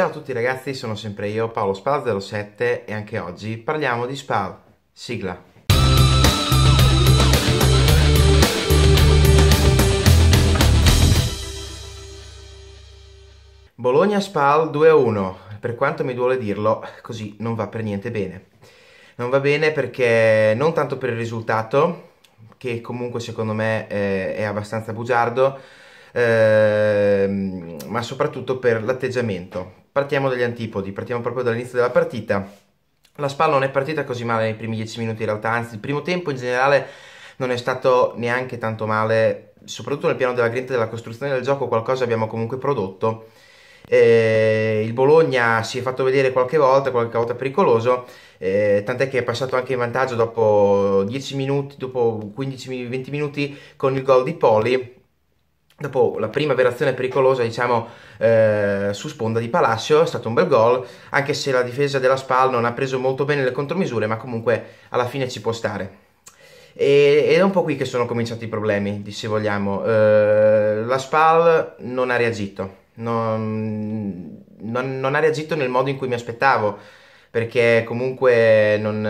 Ciao a tutti ragazzi, sono sempre io Paolo Spal07 e anche oggi parliamo di Spal. Sigla. Bologna Spal 2-1, per quanto mi duole dirlo, così non va per niente bene. Non va bene perché non tanto per il risultato, che comunque secondo me eh, è abbastanza bugiardo, eh, ma soprattutto per l'atteggiamento partiamo dagli antipodi, partiamo proprio dall'inizio della partita. La Spal non è partita così male nei primi 10 minuti in realtà, anzi il primo tempo in generale non è stato neanche tanto male, soprattutto nel piano della grinta della costruzione del gioco qualcosa abbiamo comunque prodotto. Eh, il Bologna si è fatto vedere qualche volta, qualche volta pericoloso, eh, tant'è che è passato anche in vantaggio dopo 10 minuti, dopo 15-20 minuti con il gol di Poli, Dopo la prima operazione pericolosa, diciamo, eh, su sponda di Palacio, è stato un bel gol, anche se la difesa della Spal non ha preso molto bene le contromisure, ma comunque alla fine ci può stare. E, ed è un po' qui che sono cominciati i problemi, se vogliamo. Eh, la Spal non ha reagito, non, non, non, ha reagito nel modo in cui mi aspettavo, perché comunque non,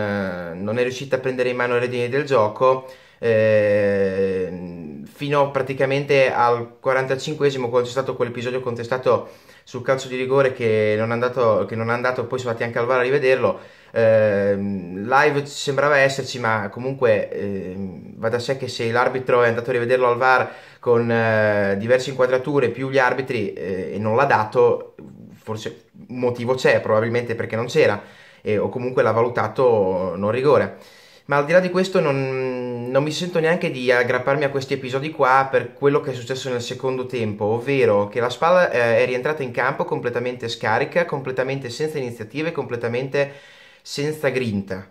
non è riuscita a prendere in mano le redini del gioco. Eh, fino praticamente al 45esimo quando c'è stato quell'episodio contestato sul calcio di rigore che non è andato, non è andato poi sono andati anche al VAR a rivederlo eh, live sembrava esserci ma comunque eh, va da sé che se l'arbitro è andato a rivederlo al VAR con eh, diverse inquadrature più gli arbitri eh, e non l'ha dato forse un motivo c'è probabilmente perché non c'era eh, o comunque l'ha valutato non rigore ma al di là di questo non, non mi sento neanche di aggrapparmi a questi episodi qua per quello che è successo nel secondo tempo, ovvero che la spalla eh, è rientrata in campo completamente scarica, completamente senza iniziative, completamente senza grinta.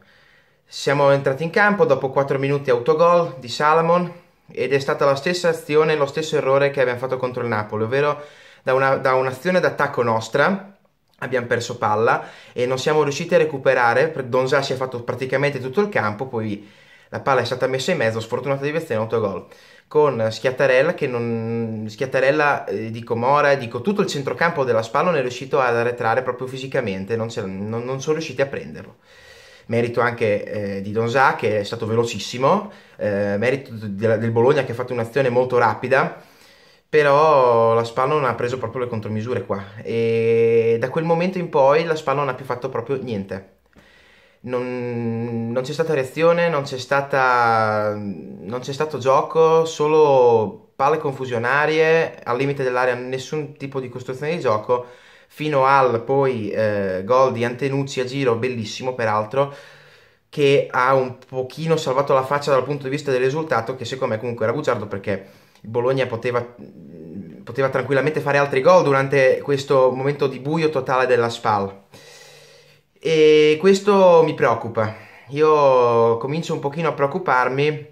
Siamo entrati in campo dopo 4 minuti autogol di Salamon ed è stata la stessa azione, lo stesso errore che abbiamo fatto contro il Napoli, ovvero da, una, da un'azione d'attacco nostra abbiamo perso palla e non siamo riusciti a recuperare, Donza si è fatto praticamente tutto il campo, poi la palla è stata messa in mezzo, sfortunata di Vezzena, autogol. Con Schiattarella che non... Schiattarella, eh, dico Mora, dico tutto il centrocampo della Spal non è riuscito ad arretrare proprio fisicamente, non, non, non sono riusciti a prenderlo merito anche eh, di Donzà che è stato velocissimo, eh, merito de- del Bologna che ha fatto un'azione molto rapida, però la Spal non ha preso proprio le contromisure qua e da quel momento in poi la Spal non ha più fatto proprio niente non, non c'è stata reazione, non c'è, stata, non c'è stato gioco, solo palle confusionarie, al limite dell'area nessun tipo di costruzione di gioco, fino al poi eh, gol di Antenucci a giro, bellissimo peraltro, che ha un pochino salvato la faccia dal punto di vista del risultato, che secondo me comunque era bugiardo perché il Bologna poteva, poteva tranquillamente fare altri gol durante questo momento di buio totale della SPAL e questo mi preoccupa. Io comincio un pochino a preoccuparmi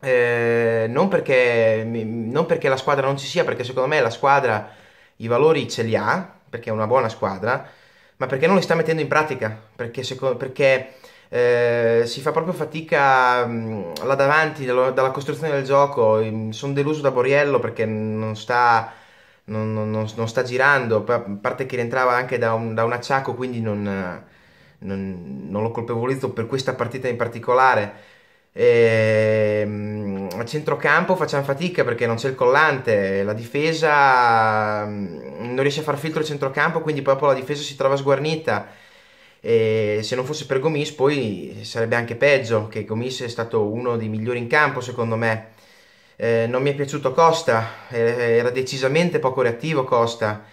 eh, non, perché, non, perché, la squadra non ci sia, perché secondo me la squadra i valori ce li ha, perché è una buona squadra, ma perché non li sta mettendo in pratica, perché, secondo, perché eh, si fa proprio fatica mh, là davanti, dallo, dalla costruzione del gioco. Sono deluso da Boriello perché non sta, non, non, non sta girando, a parte che rientrava anche da un, da un acciacco, quindi non non, non lo colpevolizzo per questa partita in particolare. E, ehm, a centrocampo facciamo fatica perché non c'è il collante, la difesa mm, non riesce a far filtro il centrocampo, quindi proprio la difesa si trova sguarnita. E se non fosse per Gomis poi sarebbe anche peggio, che Gomis è stato uno dei migliori in campo secondo me. Eh, non mi è piaciuto Costa, eh, era decisamente poco reattivo Costa.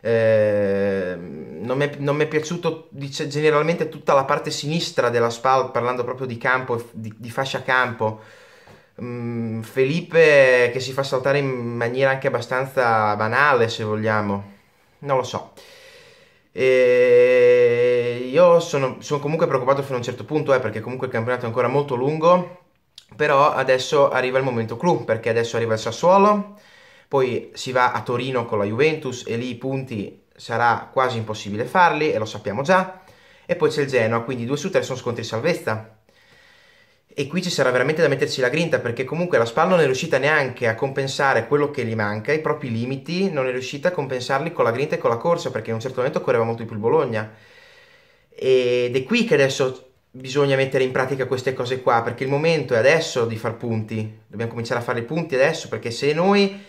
Eh, non, mi è, piaciuto dice, generalmente tutta la parte sinistra della SPAL, parlando proprio di campo, di, di fascia campo. Mm, Felipe che si fa saltare in maniera anche abbastanza banale, se vogliamo. Non lo so. E ehm, io sono, sono, comunque preoccupato fino a un certo punto, eh, perché comunque il campionato è ancora molto lungo. Però adesso arriva il momento clou, perché adesso arriva il Sassuolo, poi si va a Torino con la Juventus e lì i punti sarà quasi impossibile farli e lo sappiamo già, e poi c'è il Genoa, quindi 2 su 3 sono scontri salvezza. E qui ci sarà veramente da metterci la grinta perché comunque la Spal non è riuscita neanche a compensare quello che gli manca, i propri limiti, non è riuscita a compensarli con la grinta e con la corsa perché in un certo momento correva molto di più il Bologna. Ed è qui che adesso bisogna mettere in pratica queste cose qua perché il momento è adesso di far punti, dobbiamo cominciare a fare i punti adesso perché se noi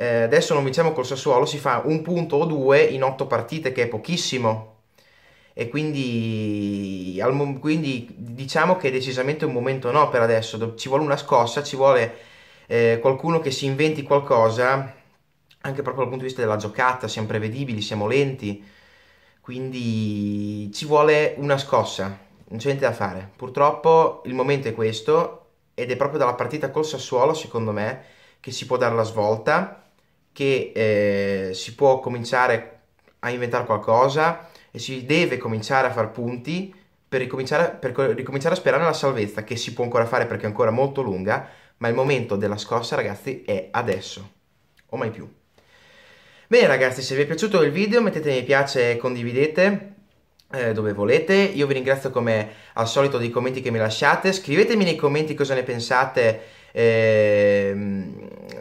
eh, adesso non vinciamo col Sassuolo, si fa un punto o due in otto partite, che è pochissimo. E quindi, al, quindi diciamo che è decisamente un momento no per adesso, ci vuole una scossa, ci vuole eh, qualcuno che si inventi qualcosa, anche proprio dal punto di vista della giocata, siamo prevedibili, siamo lenti, quindi ci vuole una scossa non c'è niente da fare. Purtroppo il momento è questo ed è proprio dalla partita col Sassuolo, secondo me, che si può dare la svolta che eh, si può cominciare a inventare qualcosa e si deve cominciare a far punti per ricominciare, per ricominciare a sperare nella salvezza, che si può ancora fare perché è ancora molto lunga, ma il momento della scossa ragazzi è adesso, o mai più. Bene ragazzi, se vi è piaciuto il video mettete mi piace e condividete eh, dove volete, io vi ringrazio come al solito dei commenti che mi lasciate, scrivetemi nei commenti cosa ne pensate eh,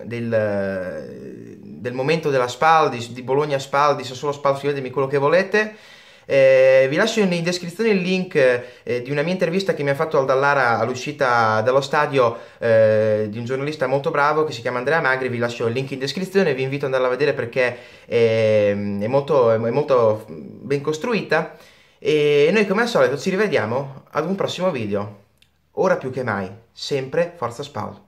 del del momento della Spaldi, di Bologna Spaldi, Sassuolo Spaldi, scrivetemi quello che volete. Eh, vi lascio in descrizione il link eh, di una mia intervista che mi ha fatto Dallara all'uscita dallo stadio eh, di un giornalista molto bravo che si chiama Andrea Magri, vi lascio il link in descrizione, vi invito ad andarla a vedere perché è, ehm, è, molto, è molto ben costruita e noi come al solito ci rivediamo ad un prossimo video, ora più che mai, sempre Forza Spaldi.